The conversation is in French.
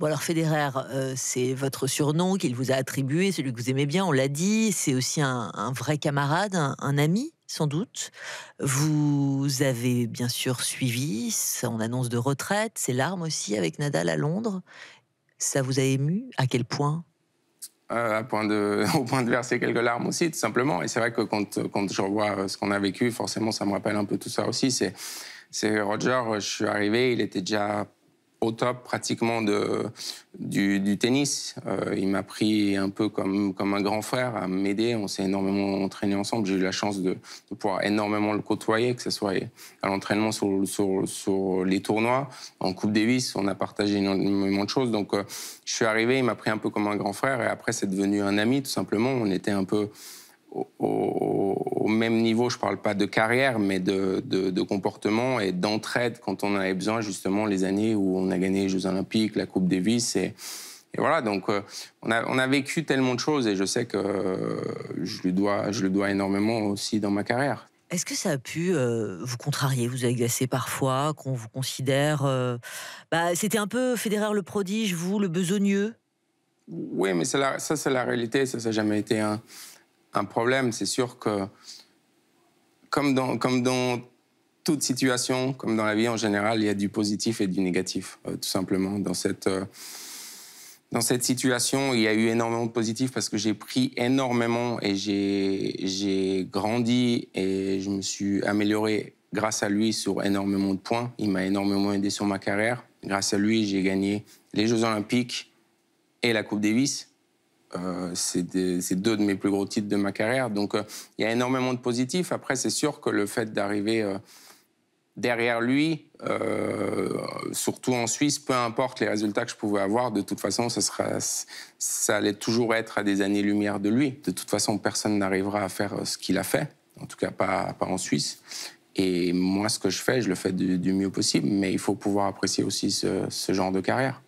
Bon alors Federer, euh, c'est votre surnom qu'il vous a attribué, celui que vous aimez bien, on l'a dit, c'est aussi un, vrai camarade, un, ami sans doute. Vous avez bien sûr suivi son annonce de retraite, ses larmes aussi avec Nadal à Londres. Ça vous a ému À quel point euh, à point de, au point de verser quelques larmes aussi, tout simplement. Et c'est vrai que quand, quand je revois euh, ce qu'on a vécu, forcément, ça me rappelle un peu tout ça aussi. C'est, c'est Roger, je suis arrivé, il était déjà au top pratiquement de, du, tennis. Euh, il m'a pris un peu comme, comme un grand frère à m'aider. On s'est énormément entraîné ensemble. J'ai eu la chance de, pouvoir énormément le côtoyer, que ce soit à l'entraînement sur, sur, sur, les tournois, en Coupe Davis. On a partagé énormément de choses. Donc, euh, je suis arrivé, il m'a pris un peu comme un grand frère. Et après, c'est devenu un ami, tout simplement. On était un peu au, même niveau, je ne parle pas de carrière, mais de, de, comportement et d'entraide quand on avait besoin, justement, les années où on a gagné les Jeux Olympiques, la Coupe Davis. Et, et voilà, donc euh, on, a, on, a, vécu tellement de choses et je sais que euh, je, le dois, je le dois énormément aussi dans ma carrière. Est-ce que ça a pu euh, vous contrarier, vous agacer parfois, qu'on vous considère. Bah, C'était un peu Federer le prodige, vous le besogneux Oui, mais ça, c'est la réalité, ça, ça n'a jamais été un un problème. C'est sûr que, comme dans, comme dans toute situation, comme dans la vie en général, il y a du positif et du négatif, euh, tout simplement. Dans cette, euh, dans cette situation, il y a eu énormément de positif parce que j'ai pris énormément et j'ai grandi et je me suis amélioré grâce à lui sur énormément de points. Il m'a énormément aidé sur ma carrière. Grâce à lui, j'ai gagné les Jeux Olympiques et la Coupe Davis. Euh, c'est deux de mes plus gros titres de ma carrière. Donc, euh, il y a énormément de positifs. Après, c'est sûr que le fait d'arriver euh, derrière lui, surtout en Suisse, peu importe les résultats que je pouvais avoir, de toute façon, ça allait toujours être à des années-lumière de lui. De toute façon, personne n'arrivera à faire ce qu'il a fait, en tout cas pas, en Suisse. Et moi, ce que je fais, je le fais du, mieux possible, mais il faut pouvoir apprécier aussi ce genre de carrière.